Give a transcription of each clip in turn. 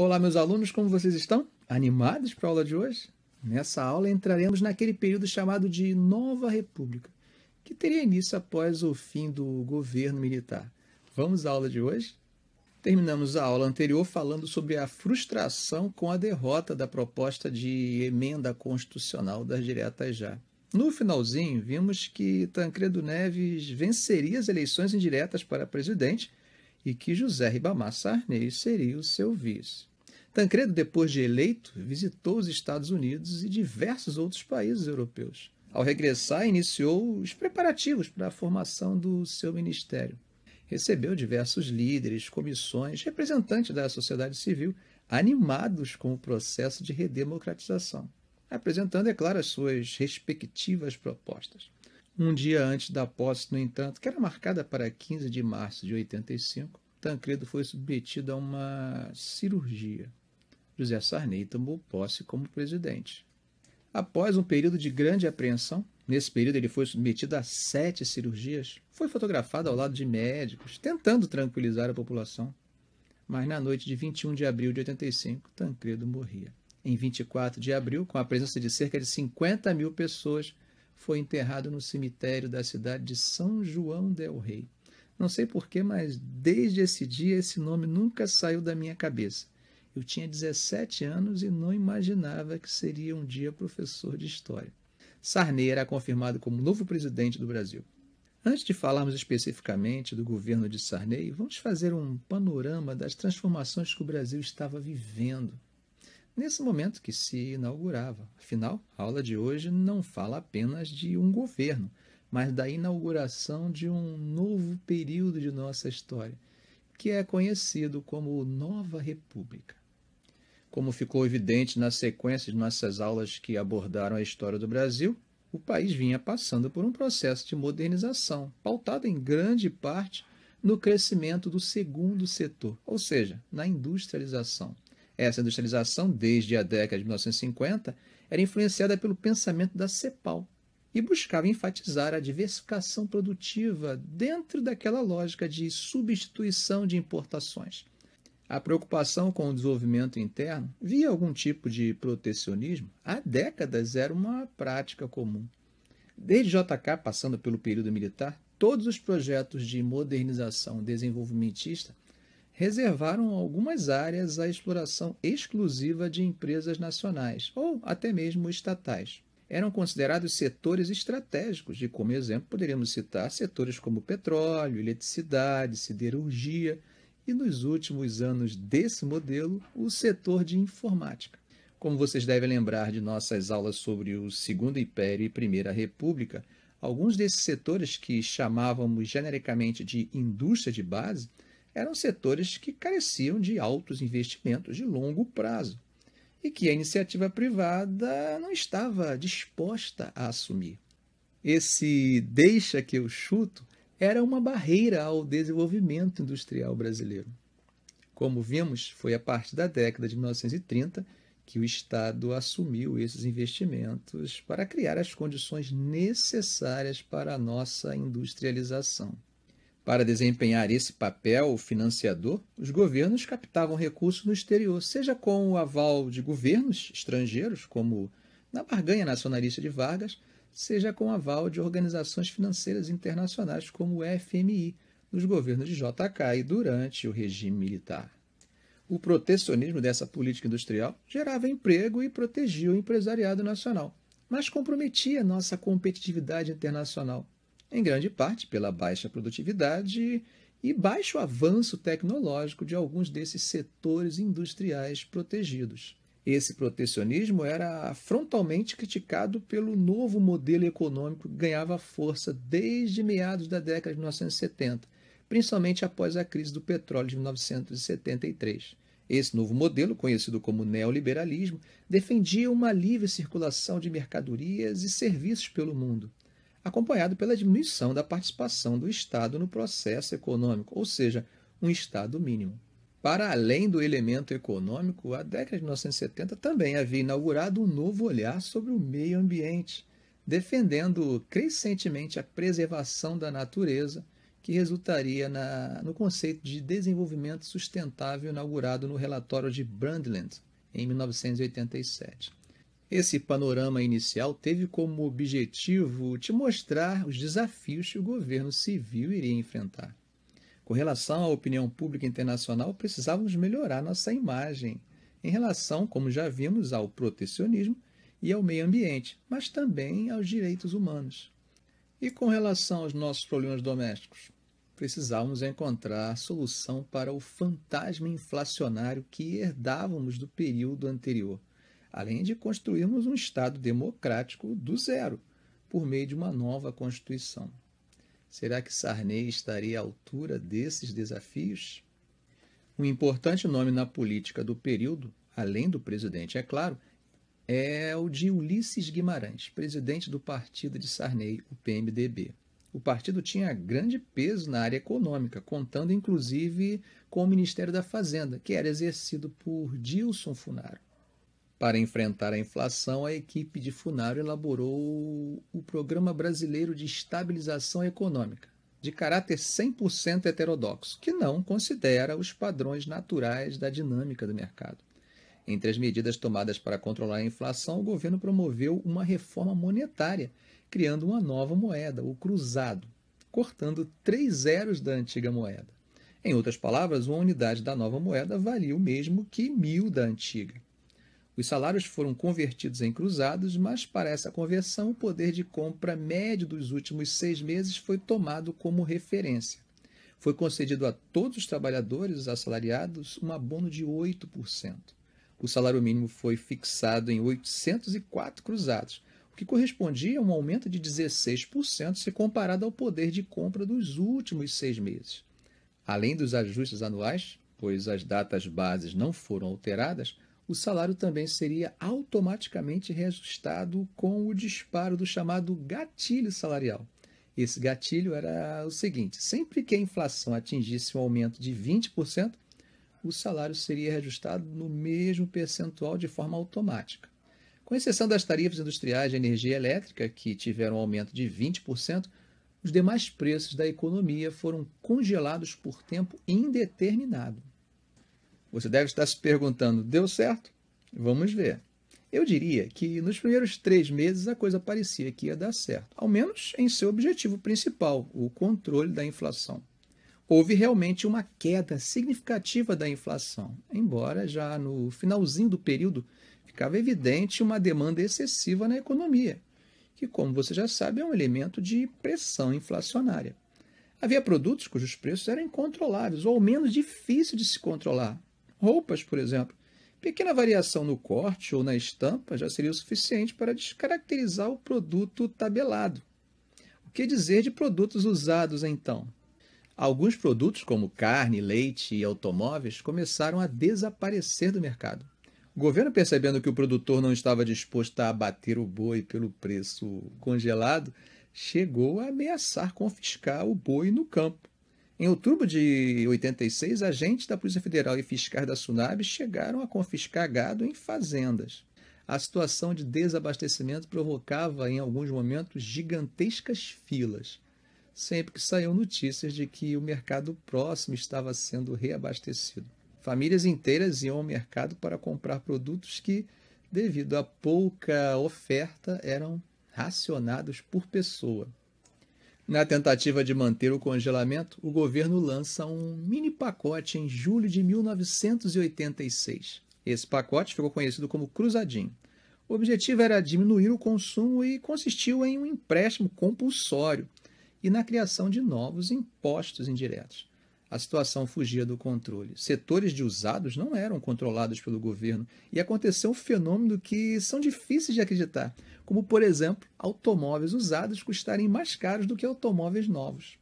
Olá, meus alunos, como vocês estão? Animados para a aula de hoje? Nessa aula entraremos naquele período chamado de Nova República, que teria início após o fim do governo militar. Vamos à aula de hoje? Terminamos a aula anterior falando sobre a frustração com a derrota da proposta de emenda constitucional das diretas já. No finalzinho, vimos que Tancredo Neves venceria as eleições indiretas para presidente e que José Ribamar Sarney seria o seu vice. Tancredo, depois de eleito, visitou os Estados Unidos e diversos outros países europeus. Ao regressar, iniciou os preparativos para a formação do seu ministério. Recebeu diversos líderes, comissões, representantes da sociedade civil, animados com o processo de redemocratização, apresentando, é claro, as suas respectivas propostas. Um dia antes da posse, no entanto, que era marcada para 15 de março de 85, Tancredo foi submetido a uma cirurgia. José Sarney tomou posse como presidente. Após um período de grande apreensão, nesse período ele foi submetido a sete cirurgias, foi fotografado ao lado de médicos, tentando tranquilizar a população. Mas na noite de 21 de abril de 85, Tancredo morria. Em 24 de abril, com a presença de cerca de 50 mil pessoas, foi enterrado no cemitério da cidade de São João del Rei. Não sei porquê, mas desde esse dia esse nome nunca saiu da minha cabeça. Eu tinha 17 anos e não imaginava que seria um dia professor de história. Sarney era confirmado como novo presidente do Brasil. Antes de falarmos especificamente do governo de Sarney, vamos fazer um panorama das transformações que o Brasil estava vivendo. Nesse momento que se inaugurava. Afinal, a aula de hoje não fala apenas de um governo, mas da inauguração de um novo período de nossa história que é conhecido como Nova República. Como ficou evidente na sequência de nossas aulas que abordaram a história do Brasil, o país vinha passando por um processo de modernização, pautado em grande parte no crescimento do segundo setor, ou seja, na industrialização. Essa industrialização, desde a década de 1950, era influenciada pelo pensamento da CEPAL, e buscava enfatizar a diversificação produtiva dentro daquela lógica de substituição de importações. A preocupação com o desenvolvimento interno via algum tipo de protecionismo há décadas era uma prática comum. Desde JK, passando pelo período militar, todos os projetos de modernização desenvolvimentista reservaram algumas áreas à exploração exclusiva de empresas nacionais ou até mesmo estatais eram considerados setores estratégicos, de como exemplo poderíamos citar setores como petróleo, eletricidade, siderurgia e, nos últimos anos desse modelo, o setor de informática. Como vocês devem lembrar de nossas aulas sobre o Segundo Império e Primeira República, alguns desses setores que chamávamos genericamente de indústria de base eram setores que careciam de altos investimentos de longo prazo e que a iniciativa privada não estava disposta a assumir. Esse deixa que eu chuto era uma barreira ao desenvolvimento industrial brasileiro. Como vimos, foi a partir da década de 1930 que o Estado assumiu esses investimentos para criar as condições necessárias para a nossa industrialização. Para desempenhar esse papel financiador, os governos captavam recursos no exterior, seja com o aval de governos estrangeiros, como na barganha nacionalista de Vargas, seja com o aval de organizações financeiras internacionais, como o FMI, nos governos de JK e durante o regime militar. O protecionismo dessa política industrial gerava emprego e protegia o empresariado nacional, mas comprometia nossa competitividade internacional, em grande parte pela baixa produtividade e baixo avanço tecnológico de alguns desses setores industriais protegidos. Esse protecionismo era frontalmente criticado pelo novo modelo econômico que ganhava força desde meados da década de 1970, principalmente após a crise do petróleo de 1973. Esse novo modelo, conhecido como neoliberalismo, defendia uma livre circulação de mercadorias e serviços pelo mundo, acompanhado pela diminuição da participação do Estado no processo econômico, ou seja, um Estado mínimo. Para além do elemento econômico, a década de 1970 também havia inaugurado um novo olhar sobre o meio ambiente, defendendo crescentemente a preservação da natureza, que resultaria na, no conceito de desenvolvimento sustentável inaugurado no relatório de Brundtland em 1987. Esse panorama inicial teve como objetivo te mostrar os desafios que o governo civil iria enfrentar. Com relação à opinião pública internacional, precisávamos melhorar nossa imagem em relação, como já vimos, ao protecionismo e ao meio ambiente, mas também aos direitos humanos. E com relação aos nossos problemas domésticos, precisávamos encontrar solução para o fantasma inflacionário que herdávamos do período anterior além de construirmos um Estado democrático do zero, por meio de uma nova Constituição. Será que Sarney estaria à altura desses desafios? Um importante nome na política do período, além do presidente, é claro, é o de Ulisses Guimarães, presidente do partido de Sarney, o PMDB. O partido tinha grande peso na área econômica, contando inclusive com o Ministério da Fazenda, que era exercido por Dilson Funaro. Para enfrentar a inflação, a equipe de Funaro elaborou o Programa Brasileiro de Estabilização Econômica, de caráter 100% heterodoxo, que não considera os padrões naturais da dinâmica do mercado. Entre as medidas tomadas para controlar a inflação, o governo promoveu uma reforma monetária, criando uma nova moeda, o cruzado, cortando três zeros da antiga moeda. Em outras palavras, uma unidade da nova moeda valia o mesmo que mil da antiga. Os salários foram convertidos em cruzados, mas para essa conversão, o poder de compra médio dos últimos seis meses foi tomado como referência. Foi concedido a todos os trabalhadores assalariados um abono de 8%. O salário mínimo foi fixado em 804 cruzados, o que correspondia a um aumento de 16% se comparado ao poder de compra dos últimos seis meses. Além dos ajustes anuais, pois as datas bases não foram alteradas, o salário também seria automaticamente reajustado com o disparo do chamado gatilho salarial. Esse gatilho era o seguinte: sempre que a inflação atingisse um aumento de 20%, o salário seria reajustado no mesmo percentual de forma automática. Com exceção das tarifas industriais de energia elétrica, que tiveram um aumento de 20%, os demais preços da economia foram congelados por tempo indeterminado. Você deve estar se perguntando: deu certo? Vamos ver. Eu diria que nos primeiros três meses a coisa parecia que ia dar certo, ao menos em seu objetivo principal, o controle da inflação. Houve realmente uma queda significativa da inflação, embora já no finalzinho do período ficava evidente uma demanda excessiva na economia, que, como você já sabe, é um elemento de pressão inflacionária. Havia produtos cujos preços eram incontroláveis, ou ao menos difícil de se controlar, Roupas, por exemplo. Pequena variação no corte ou na estampa já seria o suficiente para descaracterizar o produto tabelado. O que dizer de produtos usados então? Alguns produtos, como carne, leite e automóveis, começaram a desaparecer do mercado. O governo, percebendo que o produtor não estava disposto a abater o boi pelo preço congelado, chegou a ameaçar confiscar o boi no campo. Em outubro de 86, agentes da Polícia Federal e fiscais da Sunab chegaram a confiscar gado em fazendas. A situação de desabastecimento provocava, em alguns momentos, gigantescas filas. Sempre que saíam notícias de que o mercado próximo estava sendo reabastecido. Famílias inteiras iam ao mercado para comprar produtos que, devido à pouca oferta, eram racionados por pessoa. Na tentativa de manter o congelamento, o governo lança um mini pacote em julho de 1986. Esse pacote ficou conhecido como Cruzadinho. O objetivo era diminuir o consumo e consistiu em um empréstimo compulsório e na criação de novos impostos indiretos a situação fugia do controle. Setores de usados não eram controlados pelo governo e aconteceu um fenômeno que são difíceis de acreditar, como, por exemplo, automóveis usados custarem mais caros do que automóveis novos.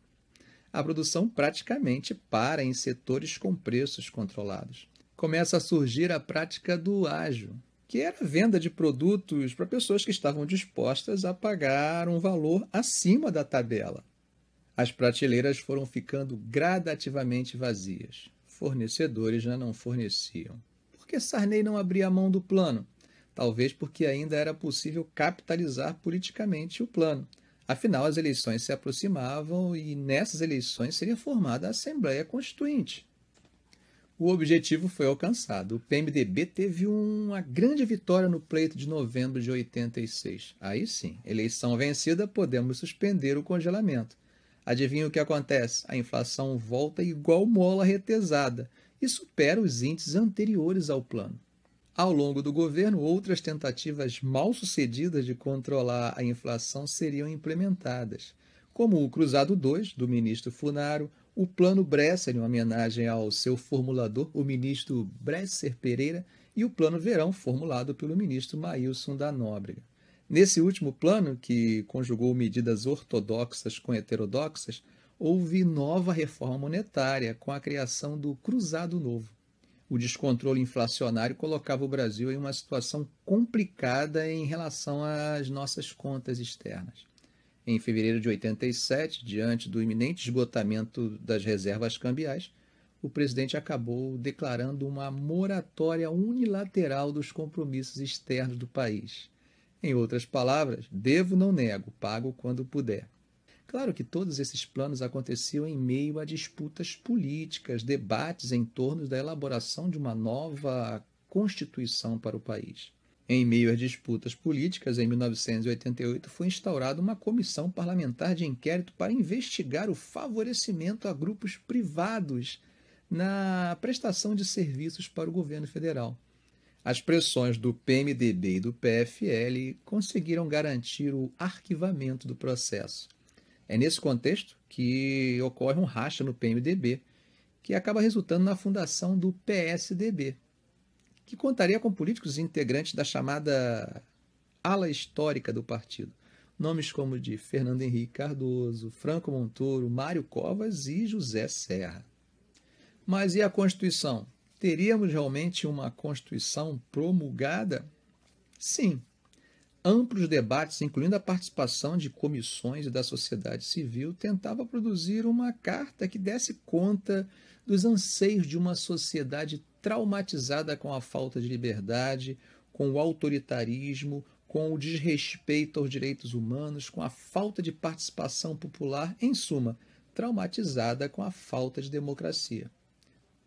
A produção praticamente para em setores com preços controlados. Começa a surgir a prática do ágio, que era a venda de produtos para pessoas que estavam dispostas a pagar um valor acima da tabela, as prateleiras foram ficando gradativamente vazias. Fornecedores já não forneciam. Por que Sarney não abria mão do plano? Talvez porque ainda era possível capitalizar politicamente o plano. Afinal, as eleições se aproximavam e nessas eleições seria formada a Assembleia Constituinte. O objetivo foi alcançado. O PMDB teve uma grande vitória no pleito de novembro de 86. Aí sim, eleição vencida, podemos suspender o congelamento. Adivinha o que acontece? A inflação volta igual mola retesada e supera os índices anteriores ao plano. Ao longo do governo, outras tentativas mal sucedidas de controlar a inflação seriam implementadas, como o Cruzado 2, do ministro Funaro, o Plano Bresser, em homenagem ao seu formulador, o ministro Bresser Pereira, e o Plano Verão, formulado pelo ministro Maílson da Nóbrega. Nesse último plano, que conjugou medidas ortodoxas com heterodoxas, houve nova reforma monetária com a criação do Cruzado Novo. O descontrole inflacionário colocava o Brasil em uma situação complicada em relação às nossas contas externas. Em fevereiro de 87, diante do iminente esgotamento das reservas cambiais, o presidente acabou declarando uma moratória unilateral dos compromissos externos do país em outras palavras, devo não nego, pago quando puder. Claro que todos esses planos aconteciam em meio a disputas políticas, debates em torno da elaboração de uma nova constituição para o país. Em meio às disputas políticas, em 1988 foi instaurada uma comissão parlamentar de inquérito para investigar o favorecimento a grupos privados na prestação de serviços para o governo federal. As pressões do PMDB e do PFL conseguiram garantir o arquivamento do processo. É nesse contexto que ocorre um racha no PMDB, que acaba resultando na fundação do PSDB, que contaria com políticos integrantes da chamada ala histórica do partido. Nomes como de Fernando Henrique Cardoso, Franco Montoro, Mário Covas e José Serra. Mas e a Constituição? Teríamos realmente uma Constituição promulgada? Sim. Amplos debates, incluindo a participação de comissões e da sociedade civil, tentava produzir uma carta que desse conta dos anseios de uma sociedade traumatizada com a falta de liberdade, com o autoritarismo, com o desrespeito aos direitos humanos, com a falta de participação popular, em suma, traumatizada com a falta de democracia.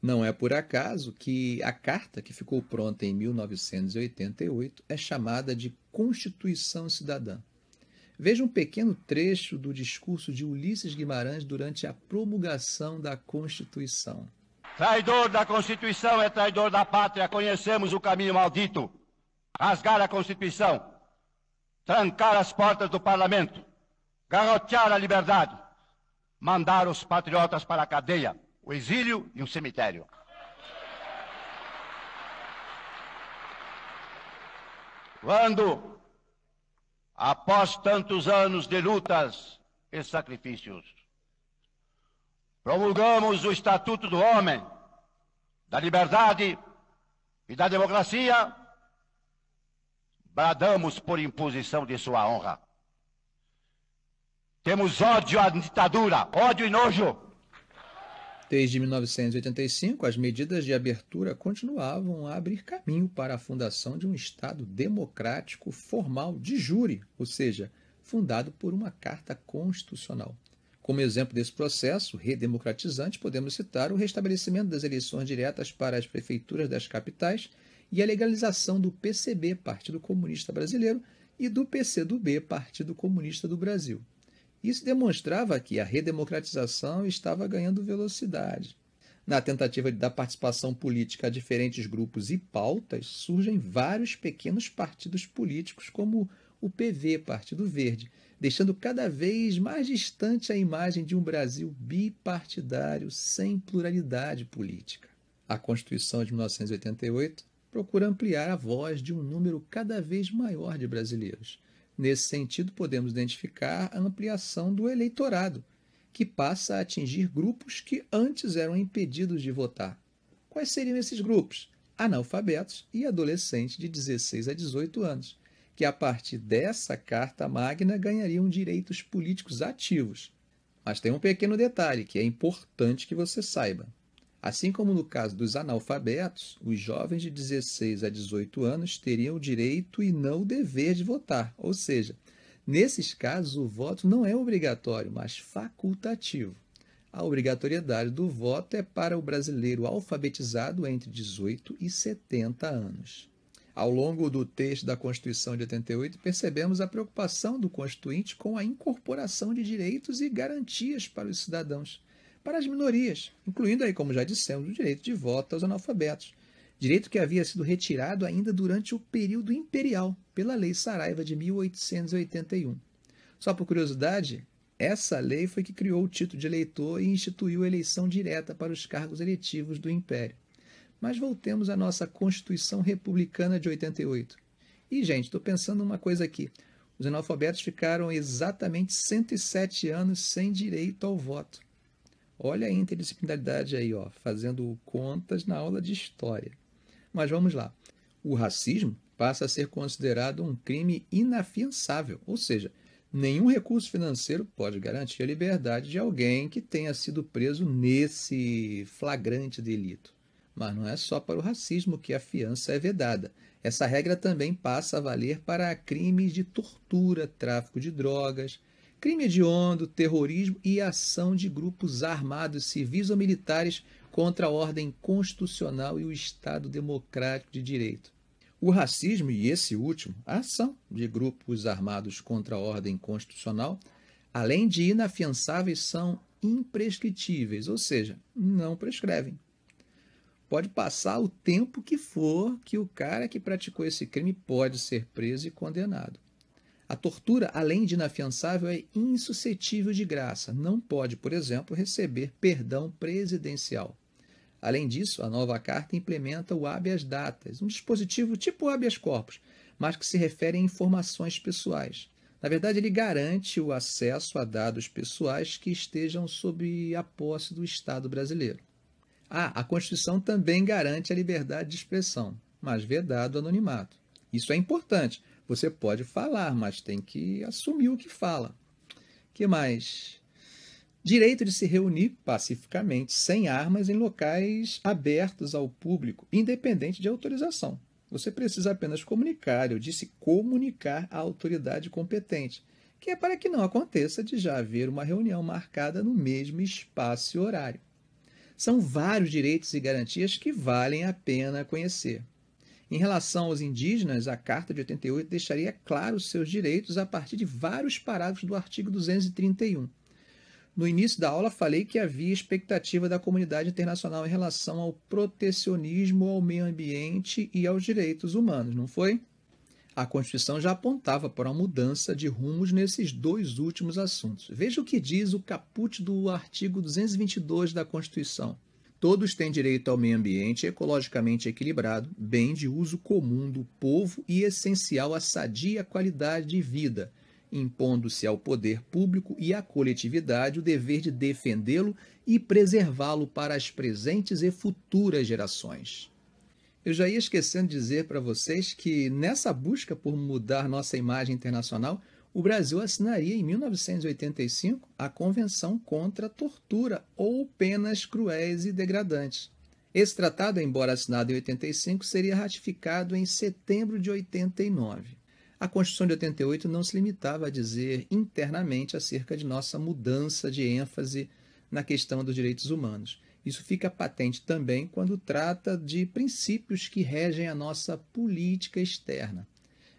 Não é por acaso que a carta que ficou pronta em 1988 é chamada de Constituição Cidadã. Veja um pequeno trecho do discurso de Ulisses Guimarães durante a promulgação da Constituição. Traidor da Constituição é traidor da pátria, conhecemos o caminho maldito. Rasgar a Constituição, trancar as portas do parlamento, garrotear a liberdade, mandar os patriotas para a cadeia o exílio e um cemitério. Quando, após tantos anos de lutas e sacrifícios, promulgamos o Estatuto do Homem, da Liberdade e da Democracia, bradamos por imposição de sua honra. Temos ódio à ditadura, ódio e nojo. Desde 1985, as medidas de abertura continuavam a abrir caminho para a fundação de um Estado democrático formal de júri, ou seja, fundado por uma carta constitucional. Como exemplo desse processo redemocratizante, podemos citar o restabelecimento das eleições diretas para as prefeituras das capitais e a legalização do PCB, Partido Comunista Brasileiro, e do PCdoB, Partido Comunista do Brasil. Isso demonstrava que a redemocratização estava ganhando velocidade. Na tentativa de dar participação política a diferentes grupos e pautas, surgem vários pequenos partidos políticos, como o PV, Partido Verde, deixando cada vez mais distante a imagem de um Brasil bipartidário sem pluralidade política. A Constituição de 1988 procura ampliar a voz de um número cada vez maior de brasileiros, Nesse sentido, podemos identificar a ampliação do eleitorado, que passa a atingir grupos que antes eram impedidos de votar. Quais seriam esses grupos? Analfabetos e adolescentes de 16 a 18 anos, que a partir dessa carta magna ganhariam direitos políticos ativos. Mas tem um pequeno detalhe que é importante que você saiba. Assim como no caso dos analfabetos, os jovens de 16 a 18 anos teriam o direito e não o dever de votar, ou seja, nesses casos o voto não é obrigatório, mas facultativo. A obrigatoriedade do voto é para o brasileiro alfabetizado entre 18 e 70 anos. Ao longo do texto da Constituição de 88, percebemos a preocupação do Constituinte com a incorporação de direitos e garantias para os cidadãos para as minorias, incluindo aí, como já dissemos, o direito de voto aos analfabetos, direito que havia sido retirado ainda durante o período imperial pela Lei Saraiva de 1881. Só por curiosidade, essa lei foi que criou o título de eleitor e instituiu a eleição direta para os cargos eletivos do Império. Mas voltemos à nossa Constituição Republicana de 88. E, gente, estou pensando uma coisa aqui. Os analfabetos ficaram exatamente 107 anos sem direito ao voto. Olha a interdisciplinaridade aí, ó, fazendo contas na aula de história. Mas vamos lá. O racismo passa a ser considerado um crime inafiançável, ou seja, nenhum recurso financeiro pode garantir a liberdade de alguém que tenha sido preso nesse flagrante delito. Mas não é só para o racismo que a fiança é vedada. Essa regra também passa a valer para crimes de tortura, tráfico de drogas, crime hediondo, terrorismo e ação de grupos armados civis ou militares contra a ordem constitucional e o Estado democrático de direito. O racismo e esse último, a ação de grupos armados contra a ordem constitucional, além de inafiançáveis, são imprescritíveis, ou seja, não prescrevem. Pode passar o tempo que for que o cara que praticou esse crime pode ser preso e condenado. A tortura, além de inafiançável, é insuscetível de graça. Não pode, por exemplo, receber perdão presidencial. Além disso, a nova carta implementa o habeas datas, um dispositivo tipo habeas corpus, mas que se refere a informações pessoais. Na verdade, ele garante o acesso a dados pessoais que estejam sob a posse do Estado brasileiro. Ah, a Constituição também garante a liberdade de expressão, mas vedado anonimato. Isso é importante, você pode falar, mas tem que assumir o que fala. Que mais? Direito de se reunir pacificamente, sem armas, em locais abertos ao público, independente de autorização. Você precisa apenas comunicar, eu disse comunicar à autoridade competente, que é para que não aconteça de já haver uma reunião marcada no mesmo espaço e horário. São vários direitos e garantias que valem a pena conhecer. Em relação aos indígenas, a Carta de 88 deixaria claros seus direitos a partir de vários parágrafos do artigo 231. No início da aula, falei que havia expectativa da comunidade internacional em relação ao protecionismo, ao meio ambiente e aos direitos humanos, não foi? A Constituição já apontava para uma mudança de rumos nesses dois últimos assuntos. Veja o que diz o caput do artigo 222 da Constituição. Todos têm direito ao meio ambiente ecologicamente equilibrado, bem de uso comum do povo e essencial à sadia qualidade de vida, impondo-se ao poder público e à coletividade o dever de defendê-lo e preservá-lo para as presentes e futuras gerações. Eu já ia esquecendo de dizer para vocês que nessa busca por mudar nossa imagem internacional, o Brasil assinaria em 1985 a Convenção contra a Tortura ou Penas Cruéis e Degradantes. Esse tratado, embora assinado em 85, seria ratificado em setembro de 89. A Constituição de 88 não se limitava a dizer internamente acerca de nossa mudança de ênfase na questão dos direitos humanos. Isso fica patente também quando trata de princípios que regem a nossa política externa.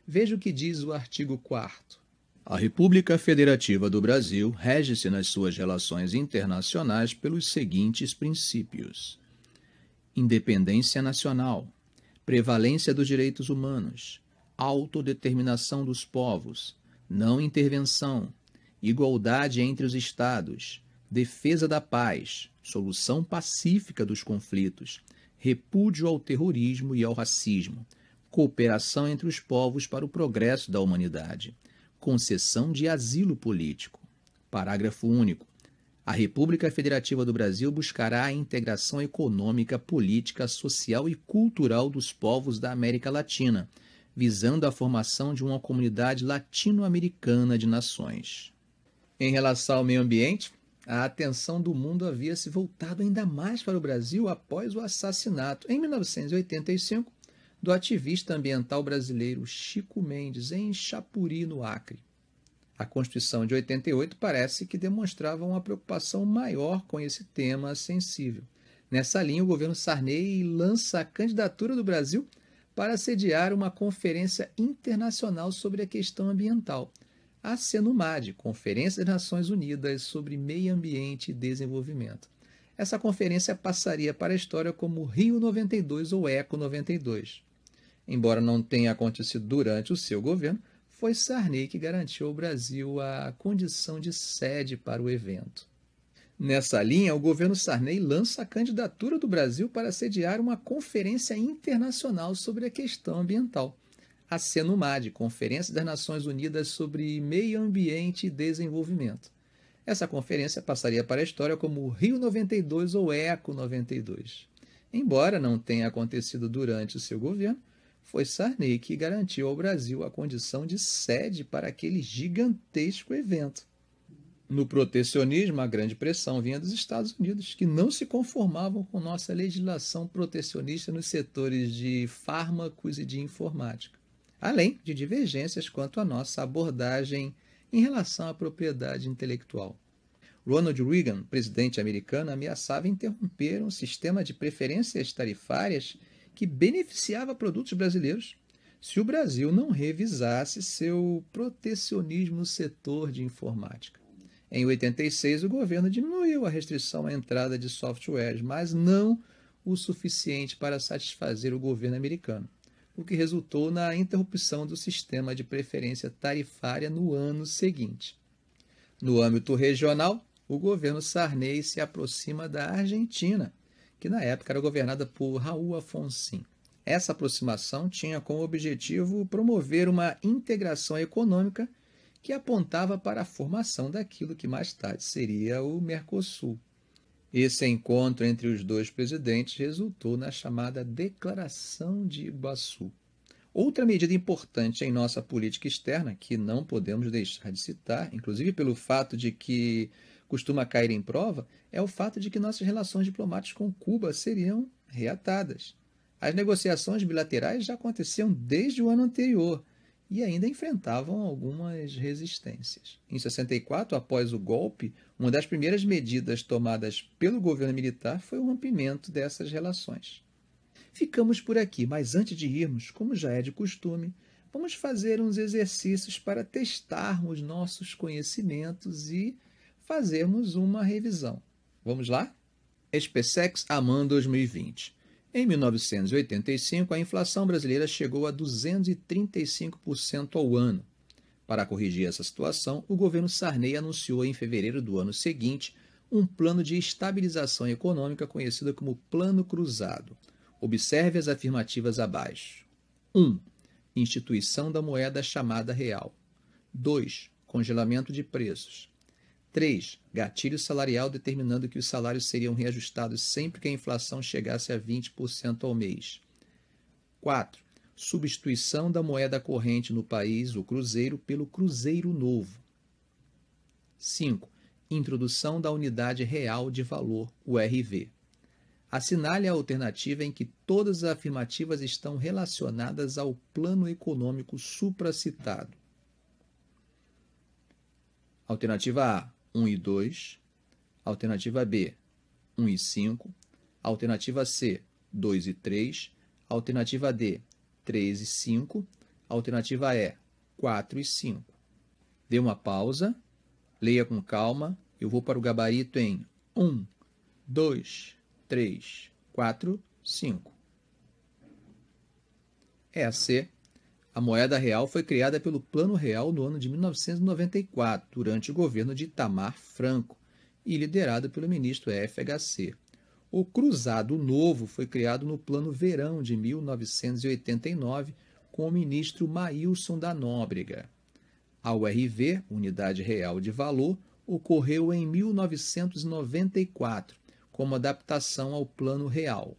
Veja o que diz o artigo 4. A República Federativa do Brasil rege-se nas suas relações internacionais pelos seguintes princípios: independência nacional, prevalência dos direitos humanos, autodeterminação dos povos, não intervenção, igualdade entre os Estados, defesa da paz, solução pacífica dos conflitos, repúdio ao terrorismo e ao racismo, cooperação entre os povos para o progresso da humanidade concessão de asilo político. Parágrafo único. A República Federativa do Brasil buscará a integração econômica, política, social e cultural dos povos da América Latina, visando a formação de uma comunidade latino-americana de nações. Em relação ao meio ambiente, a atenção do mundo havia se voltado ainda mais para o Brasil após o assassinato, em 1985, do ativista ambiental brasileiro Chico Mendes, em Chapuri, no Acre. A Constituição de 88 parece que demonstrava uma preocupação maior com esse tema sensível. Nessa linha, o governo Sarney lança a candidatura do Brasil para sediar uma conferência internacional sobre a questão ambiental, a CENUMAD, Conferência das Nações Unidas sobre Meio Ambiente e Desenvolvimento. Essa conferência passaria para a história como Rio 92 ou Eco 92 embora não tenha acontecido durante o seu governo, foi Sarney que garantiu ao Brasil a condição de sede para o evento. Nessa linha, o governo Sarney lança a candidatura do Brasil para sediar uma conferência internacional sobre a questão ambiental, a CENUMAD, Conferência das Nações Unidas sobre Meio Ambiente e Desenvolvimento. Essa conferência passaria para a história como Rio 92 ou Eco 92. Embora não tenha acontecido durante o seu governo, foi Sarney que garantiu ao Brasil a condição de sede para aquele gigantesco evento. No protecionismo, a grande pressão vinha dos Estados Unidos, que não se conformavam com nossa legislação protecionista nos setores de fármacos e de informática, além de divergências quanto à nossa abordagem em relação à propriedade intelectual. Ronald Reagan, presidente americano, ameaçava interromper um sistema de preferências tarifárias que beneficiava produtos brasileiros se o Brasil não revisasse seu protecionismo no setor de informática. Em 86, o governo diminuiu a restrição à entrada de softwares, mas não o suficiente para satisfazer o governo americano, o que resultou na interrupção do sistema de preferência tarifária no ano seguinte. No âmbito regional, o governo Sarney se aproxima da Argentina, que na época era governada por Raul Afonsin. Essa aproximação tinha como objetivo promover uma integração econômica que apontava para a formação daquilo que mais tarde seria o Mercosul. Esse encontro entre os dois presidentes resultou na chamada Declaração de Iguaçu. Outra medida importante em nossa política externa, que não podemos deixar de citar, inclusive pelo fato de que costuma cair em prova é o fato de que nossas relações diplomáticas com Cuba seriam reatadas. As negociações bilaterais já aconteciam desde o ano anterior e ainda enfrentavam algumas resistências. Em 64, após o golpe, uma das primeiras medidas tomadas pelo governo militar foi o rompimento dessas relações. Ficamos por aqui, mas antes de irmos, como já é de costume, vamos fazer uns exercícios para testarmos nossos conhecimentos e fazermos uma revisão. Vamos lá? SPSEX AMAN 2020. Em 1985, a inflação brasileira chegou a 235% ao ano. Para corrigir essa situação, o governo Sarney anunciou em fevereiro do ano seguinte um plano de estabilização econômica conhecido como Plano Cruzado. Observe as afirmativas abaixo. 1. Um, instituição da moeda chamada real. 2. Congelamento de preços. 3. Gatilho salarial determinando que os salários seriam reajustados sempre que a inflação chegasse a 20% ao mês. 4. Substituição da moeda corrente no país, o cruzeiro, pelo cruzeiro novo. 5. Introdução da unidade real de valor, o RV. Assinale a alternativa em que todas as afirmativas estão relacionadas ao plano econômico supracitado. Alternativa A 1 e 2. Alternativa B, 1 e 5. Alternativa C, 2 e 3. Alternativa D, 3 e 5. Alternativa E, 4 e 5. Dê uma pausa, leia com calma. Eu vou para o gabarito em 1, 2, 3, 4, 5. É a C. A moeda real foi criada pelo Plano Real no ano de 1994, durante o governo de Itamar Franco e liderada pelo ministro FHC. O Cruzado Novo foi criado no Plano Verão de 1989 com o ministro Maílson da Nóbrega. A URV, Unidade Real de Valor, ocorreu em 1994 como adaptação ao Plano Real.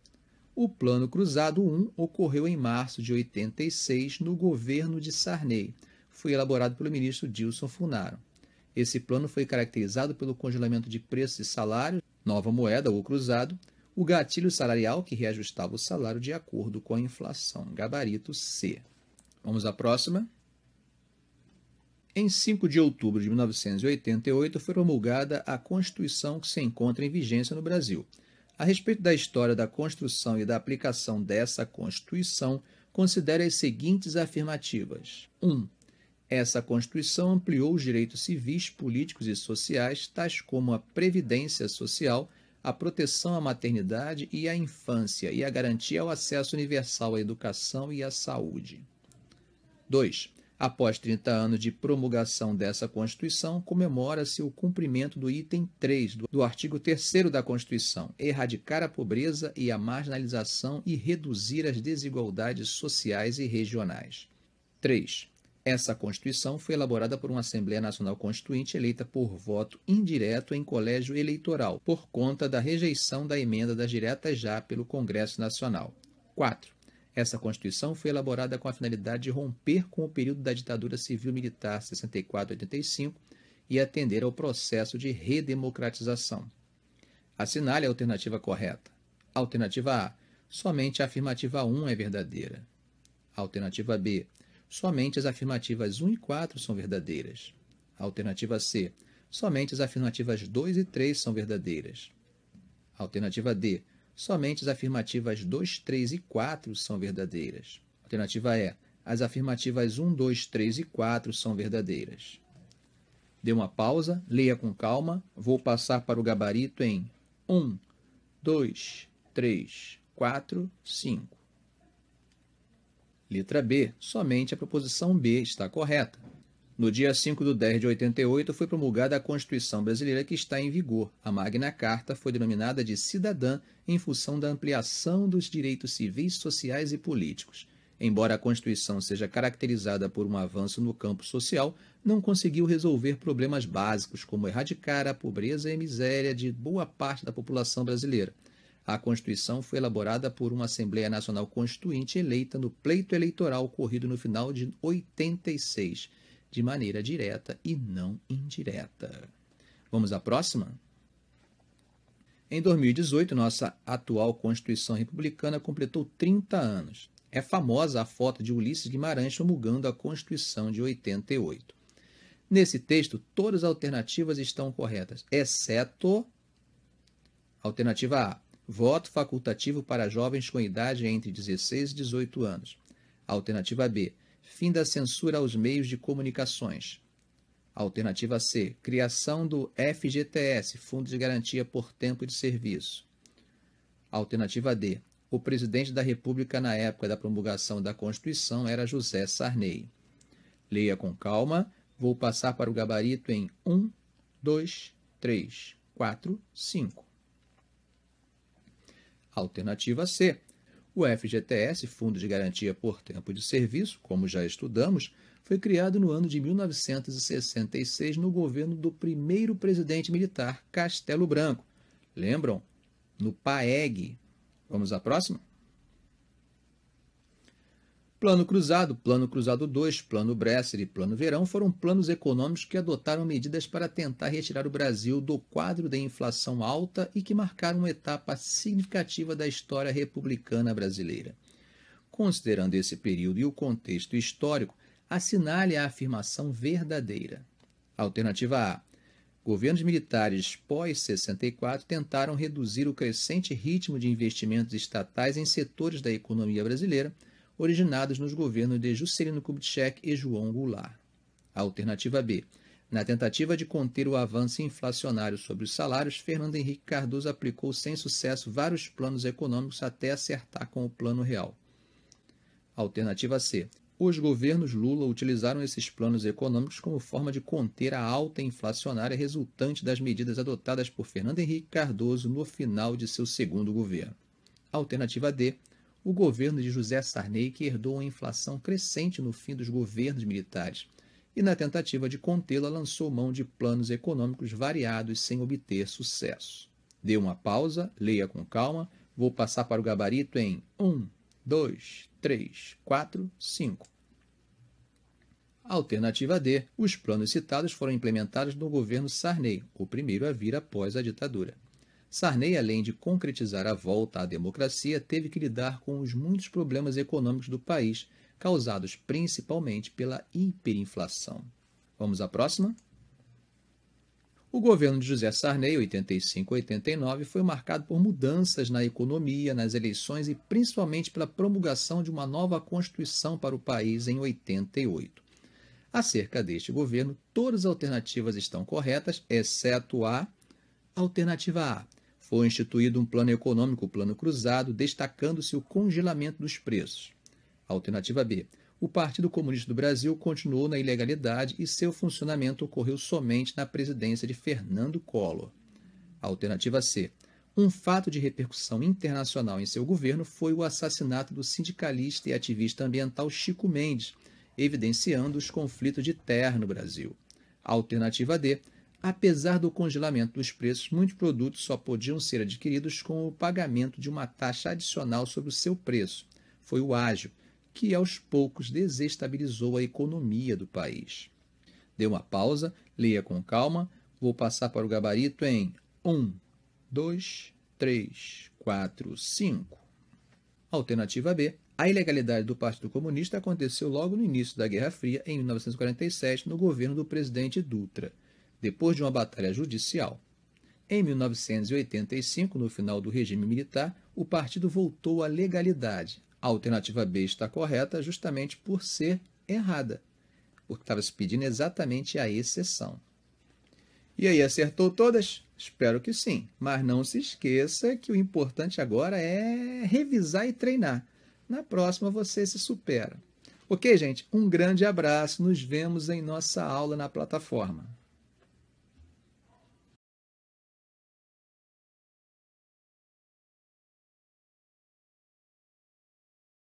O Plano Cruzado I ocorreu em março de 86 no governo de Sarney. Foi elaborado pelo ministro Dilson Funaro. Esse plano foi caracterizado pelo congelamento de preços e salários, nova moeda ou cruzado, o gatilho salarial que reajustava o salário de acordo com a inflação, gabarito C. Vamos à próxima. Em 5 de outubro de 1988 foi promulgada a Constituição que se encontra em vigência no Brasil. A respeito da história da construção e da aplicação dessa Constituição, considere as seguintes afirmativas: 1. Um, essa Constituição ampliou os direitos civis, políticos e sociais, tais como a previdência social, a proteção à maternidade e à infância e a garantia ao acesso universal à educação e à saúde. 2. Após 30 anos de promulgação dessa Constituição, comemora-se o cumprimento do item 3 do artigo 3 da Constituição, erradicar a pobreza e a marginalização e reduzir as desigualdades sociais e regionais. 3. Essa Constituição foi elaborada por uma Assembleia Nacional Constituinte eleita por voto indireto em colégio eleitoral, por conta da rejeição da emenda das diretas já pelo Congresso Nacional. 4. Essa Constituição foi elaborada com a finalidade de romper com o período da ditadura civil-militar 64-85 e atender ao processo de redemocratização. Assinale a alternativa correta. Alternativa A. Somente a afirmativa 1 é verdadeira. Alternativa B. Somente as afirmativas 1 e 4 são verdadeiras. Alternativa C. Somente as afirmativas 2 e 3 são verdadeiras. Alternativa D. Somente as afirmativas 2, 3 e 4 são verdadeiras. alternativa é: as afirmativas 1, 2, 3 e 4 são verdadeiras. Dê uma pausa, leia com calma. Vou passar para o gabarito em 1, 2, 3, 4, 5. Letra B. Somente a proposição B está correta. No dia 5 de 10 de 88 foi promulgada a Constituição brasileira que está em vigor. A Magna Carta foi denominada de cidadã em função da ampliação dos direitos civis, sociais e políticos. Embora a Constituição seja caracterizada por um avanço no campo social, não conseguiu resolver problemas básicos como erradicar a pobreza e a miséria de boa parte da população brasileira. A Constituição foi elaborada por uma Assembleia Nacional Constituinte eleita no pleito eleitoral ocorrido no final de 86 de maneira direta e não indireta. Vamos à próxima? Em 2018, nossa atual Constituição Republicana completou 30 anos. É famosa a foto de Ulisses Guimarães promulgando a Constituição de 88. Nesse texto, todas as alternativas estão corretas, exceto alternativa A: voto facultativo para jovens com idade entre 16 e 18 anos. Alternativa B: Fim da censura aos meios de comunicações. Alternativa C. Criação do FGTS, Fundo de Garantia por Tempo de Serviço. Alternativa D. O presidente da República na época da promulgação da Constituição era José Sarney. Leia com calma. Vou passar para o gabarito em 1, 2, 3, 4, 5. Alternativa C. O FGTS, Fundo de Garantia por Tempo de Serviço, como já estudamos, foi criado no ano de 1966 no governo do primeiro presidente militar, Castelo Branco. Lembram? No PAEG. Vamos à próxima? Plano Cruzado, Plano Cruzado 2, Plano Bresser e Plano Verão foram planos econômicos que adotaram medidas para tentar retirar o Brasil do quadro de inflação alta e que marcaram uma etapa significativa da história republicana brasileira. Considerando esse período e o contexto histórico, assinale a afirmação verdadeira. Alternativa A. Governos militares pós-64 tentaram reduzir o crescente ritmo de investimentos estatais em setores da economia brasileira originados nos governos de Juscelino Kubitschek e João Goulart. Alternativa B. Na tentativa de conter o avanço inflacionário sobre os salários, Fernando Henrique Cardoso aplicou sem sucesso vários planos econômicos até acertar com o Plano Real. Alternativa C. Os governos Lula utilizaram esses planos econômicos como forma de conter a alta inflacionária resultante das medidas adotadas por Fernando Henrique Cardoso no final de seu segundo governo. Alternativa D o governo de José Sarney, que herdou uma inflação crescente no fim dos governos militares, e na tentativa de contê-la lançou mão de planos econômicos variados sem obter sucesso. Dê uma pausa, leia com calma, vou passar para o gabarito em 1, 2, 3, 4, 5. Alternativa D. Os planos citados foram implementados no governo Sarney, o primeiro a vir após a ditadura. Sarney, além de concretizar a volta à democracia, teve que lidar com os muitos problemas econômicos do país, causados principalmente pela hiperinflação. Vamos à próxima? O governo de José Sarney, 85-89, foi marcado por mudanças na economia, nas eleições e principalmente pela promulgação de uma nova Constituição para o país em 88. Acerca deste governo, todas as alternativas estão corretas, exceto a alternativa A, foi instituído um plano econômico, o plano cruzado, destacando-se o congelamento dos preços. Alternativa B. O Partido Comunista do Brasil continuou na ilegalidade e seu funcionamento ocorreu somente na presidência de Fernando Collor. Alternativa C. Um fato de repercussão internacional em seu governo foi o assassinato do sindicalista e ativista ambiental Chico Mendes, evidenciando os conflitos de terra no Brasil. Alternativa D Apesar do congelamento dos preços, muitos produtos só podiam ser adquiridos com o pagamento de uma taxa adicional sobre o seu preço. Foi o ágio, que aos poucos desestabilizou a economia do país. Dê uma pausa, leia com calma. Vou passar para o gabarito em 1, 2, 3, 4, 5. Alternativa B. A ilegalidade do Partido Comunista aconteceu logo no início da Guerra Fria, em 1947, no governo do presidente Dutra depois de uma batalha judicial. Em 1985, no final do regime militar, o partido voltou à legalidade. A alternativa B está correta justamente por ser errada, porque estava se pedindo exatamente a exceção. E aí, acertou todas? Espero que sim, mas não se esqueça que o importante agora é revisar e treinar. Na próxima você se supera. Ok, gente? Um grande abraço, nos vemos em nossa aula na plataforma.